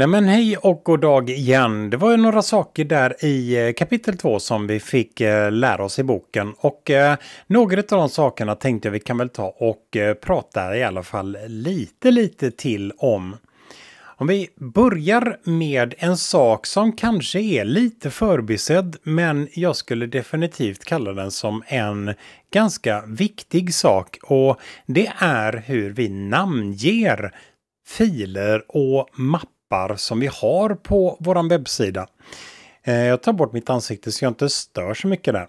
Nej men hej och god dag igen. Det var ju några saker där i eh, kapitel 2 som vi fick eh, lära oss i boken och eh, några av de sakerna tänkte jag vi kan väl ta och prata i alla fall lite lite till om. Om vi börjar med en sak som kanske är lite förbisedd men jag skulle definitivt kalla den som en ganska viktig sak och det är hur vi namnger filer och mappar appar som vi har på vår webbsida. Eh, jag tar bort mitt ansikte så jag inte stör så mycket där.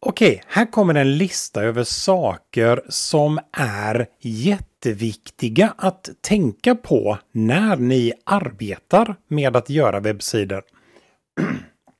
Okej, här kommer en lista över saker som är jätteviktiga att tänka på när ni arbetar med att göra webbsidor.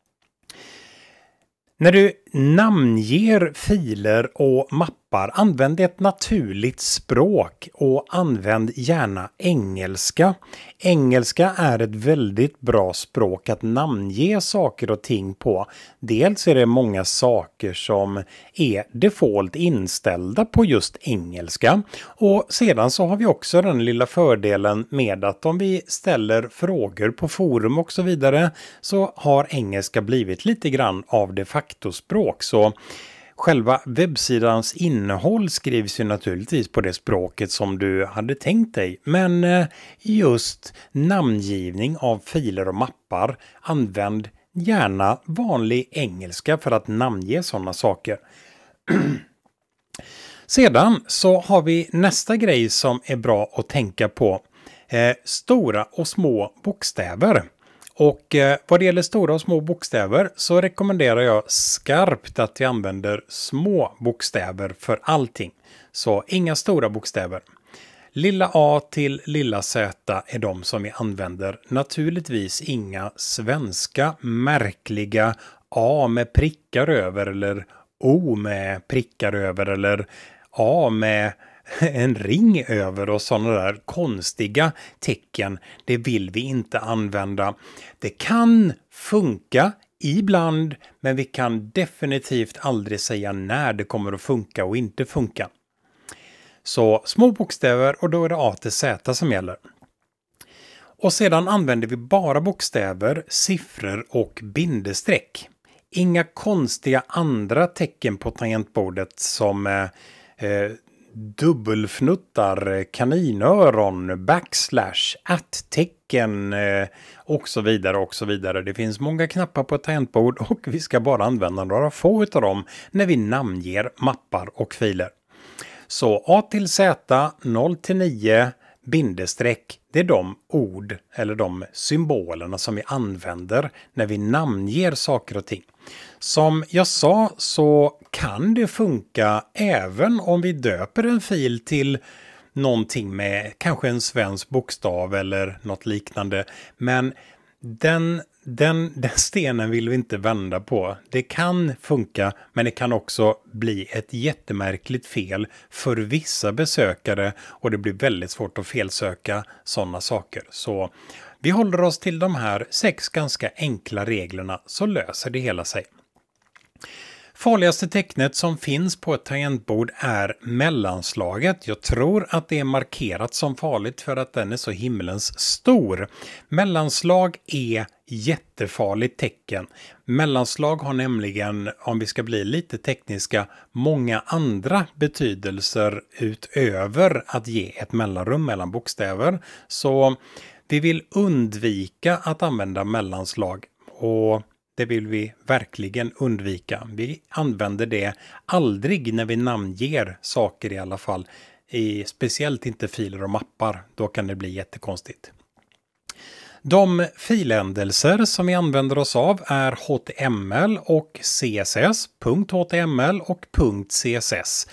när du namnger filer och mappar appar, använd ett naturligt språk och använd gärna engelska. Engelska är ett väldigt bra språk att namnge saker och ting på. Dels är det många saker som är default inställda på just engelska och sedan så har vi också den lilla fördelen med att om vi ställer frågor på forum och så vidare så har engelska blivit lite grann av de facto-språk. Så Själva webbsidans innehåll skrivs ju naturligtvis på det språket som du hade tänkt dig, men eh, just namngivning av filer och mappar, använd gärna vanlig engelska för att namnge sådana saker. Sedan så har vi nästa grej som är bra att tänka på. Eh, stora och små bokstäver. Och eh, vad det gäller stora och små bokstäver så rekommenderar jag skarpt att vi använder små bokstäver för allting. Så inga stora bokstäver. Lilla a till lilla z är de som vi använder. Naturligtvis inga svenska märkliga a med prickar över eller o med prickar över eller a med en ring över och sådana där konstiga tecken. Det vill vi inte använda. Det kan funka ibland, men vi kan definitivt aldrig säga när det kommer att funka och inte funka. Så små bokstäver och då är det A till Z som gäller. Och sedan använder vi bara bokstäver, siffror och bindestreck. Inga konstiga andra tecken på tangentbordet som eh, eh dubbelfnuttar, kaninöron, backslash, att-tecken eh, och så vidare och så vidare. Det finns många knappar på ett tangentbord och vi ska bara använda några få av dem när vi namnger mappar och filer. Så A till Z, 0 till 9, bindestreck, det är de ord eller de symbolerna som vi använder när vi namnger saker och ting. Som jag sa så kan det funka även om vi döper en fil till någonting med kanske en svensk bokstav eller något liknande. Men den den, den stenen vill vi inte vända på. Det kan funka, men det kan också bli ett jättemärkligt fel för vissa besökare och det blir väldigt svårt att felsöka sådana saker. Så vi håller oss till de här sex ganska enkla reglerna så löser det hela sig. Farligaste tecknet som finns på ett tangentbord är mellanslaget. Jag tror att det är markerat som farligt för att den är så himlens stor. Mellanslag är jättefarligt tecken. Mellanslag har nämligen, om vi ska bli lite tekniska, många andra betydelser utöver att ge ett mellanrum mellan bokstäver. Så vi vill undvika att använda mellanslag. Och det vill vi verkligen undvika. Vi använder det aldrig när vi namnger saker i alla fall. I, speciellt inte filer och mappar. Då kan det bli jättekonstigt. De filändelser som vi använder oss av är HTML och CSS, .html och .css.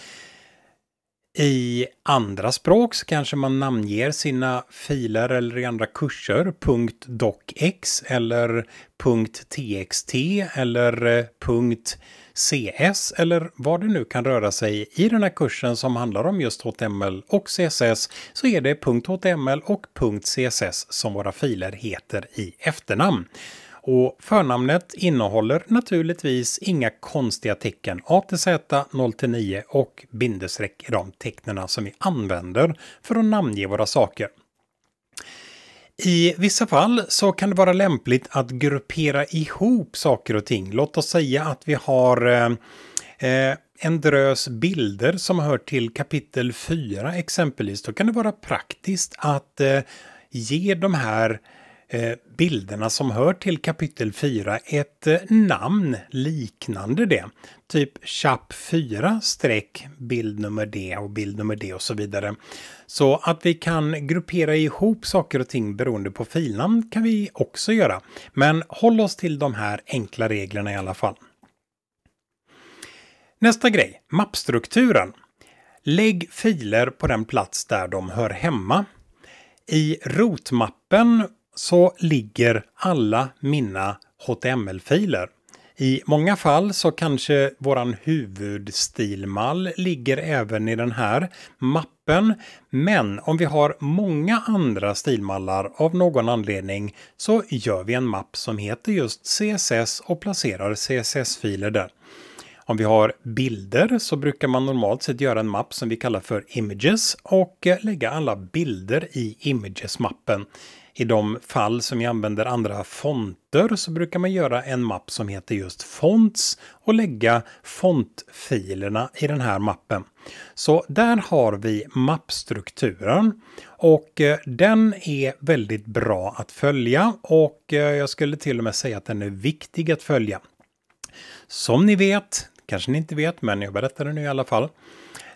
I andra språk så kanske man namnger sina filer eller i andra kurser .docx eller .txt eller eh, .cs eller vad det nu kan röra sig. I den här kursen som handlar om just HTML och CSS så är det .html och .css som våra filer heter i efternamn och förnamnet innehåller naturligtvis inga konstiga tecken atz 0 9 och bindestreck är de tecknen som vi använder för att namnge våra saker. I vissa fall så kan det vara lämpligt att gruppera ihop saker och ting. Låt oss säga att vi har eh, en drös bilder som hör till kapitel 4 exempelvis. Då kan det vara praktiskt att eh, ge de här Eh, bilderna som hör till kapitel 4 ett eh, namn liknande det. Typ chap 4 streck bild nummer D och bild nummer D och så vidare. Så att vi kan gruppera ihop saker och ting beroende på filnamn kan vi också göra. Men håll oss till de här enkla reglerna i alla fall. Nästa grej, mappstrukturen. Lägg filer på den plats där de hör hemma. I rotmappen så ligger alla mina HTML-filer. I många fall så kanske våran huvudstilmall ligger även i den här mappen. Men om vi har många andra stilmallar av någon anledning så gör vi en mapp som heter just CSS och placerar CSS-filer där. Om vi har bilder så brukar man normalt sett göra en mapp som vi kallar för Images och lägga alla bilder i Images-mappen. I de fall som jag använder andra fonter så brukar man göra en mapp som heter just Fonts och lägga fontfilerna i den här mappen. Så där har vi mappstrukturen och eh, den är väldigt bra att följa och eh, jag skulle till och med säga att den är viktig att följa. Som ni vet, kanske ni inte vet men jag berättar det nu i alla fall,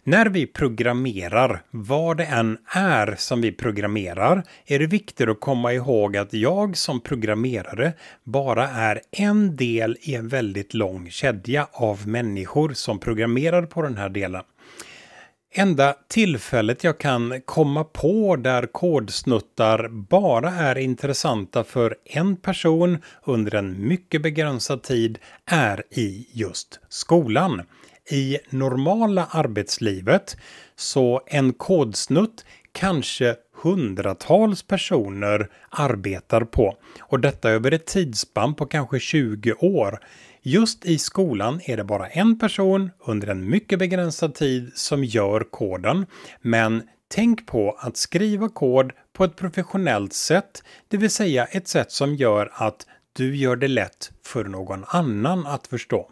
när vi programmerar, vad det än är som vi programmerar, är det viktigt att komma ihåg att jag som programmerare bara är en del i en väldigt lång kedja av människor som programmerar på den här delen. Enda tillfället jag kan komma på där kodsnuttar bara är intressanta för en person under en mycket begränsad tid är i just skolan i normala arbetslivet så en kodsnutt kanske hundratals personer arbetar på och detta över ett tidsspann på kanske 20 år. Just i skolan är det bara en person under en mycket begränsad tid som gör koden, men tänk på att skriva kod på ett professionellt sätt, det vill säga ett sätt som gör att du gör det lätt för någon annan att förstå.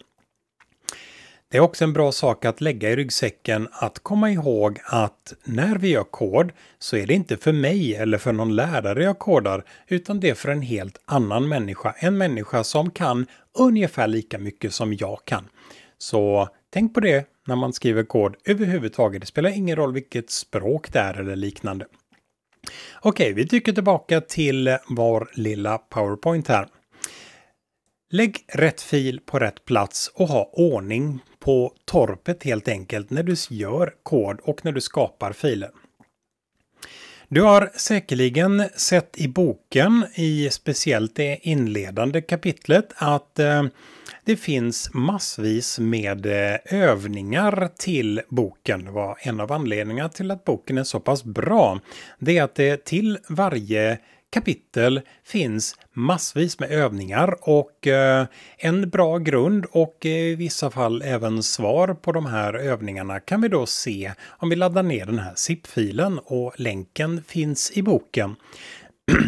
Det är också en bra sak att lägga i ryggsäcken att komma ihåg att när vi gör kod så är det inte för mig eller för någon lärare jag kodar utan det är för en helt annan människa. En människa som kan ungefär lika mycket som jag kan. Så tänk på det när man skriver kod överhuvudtaget. Det spelar ingen roll vilket språk det är eller liknande. Okej, vi dyker tillbaka till vår lilla PowerPoint här. Lägg rätt fil på rätt plats och ha ordning på torpet helt enkelt när du gör kod och när du skapar filen. Du har säkerligen sett i boken, i speciellt det inledande kapitlet, att eh, det finns massvis med eh, övningar till boken. Det var en av anledningarna till att boken är så pass bra. Det är att det eh, till varje kapitel finns massvis med övningar och eh, en bra grund och eh, i vissa fall även svar på de här övningarna kan vi då se om vi laddar ner den här zip-filen och länken finns i boken.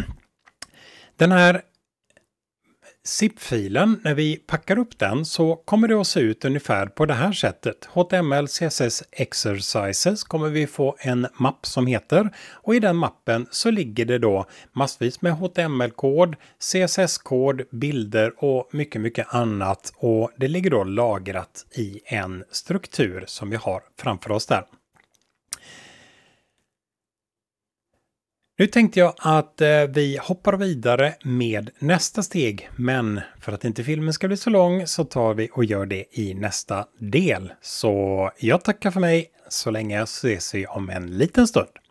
Den här ZIP-filen, när vi packar upp den så kommer det att se ut ungefär på det här sättet. HTML CSS Exercises kommer vi få en mapp som heter och i den mappen så ligger det då massvis med HTML-kod, CSS-kod, bilder och mycket, mycket annat. Och det ligger då lagrat i en struktur som vi har framför oss där. Nu tänkte jag att eh, vi hoppar vidare med nästa steg, men för att inte filmen ska bli så lång så tar vi och gör det i nästa del. Så jag tackar för mig så länge så ses vi om en liten stund.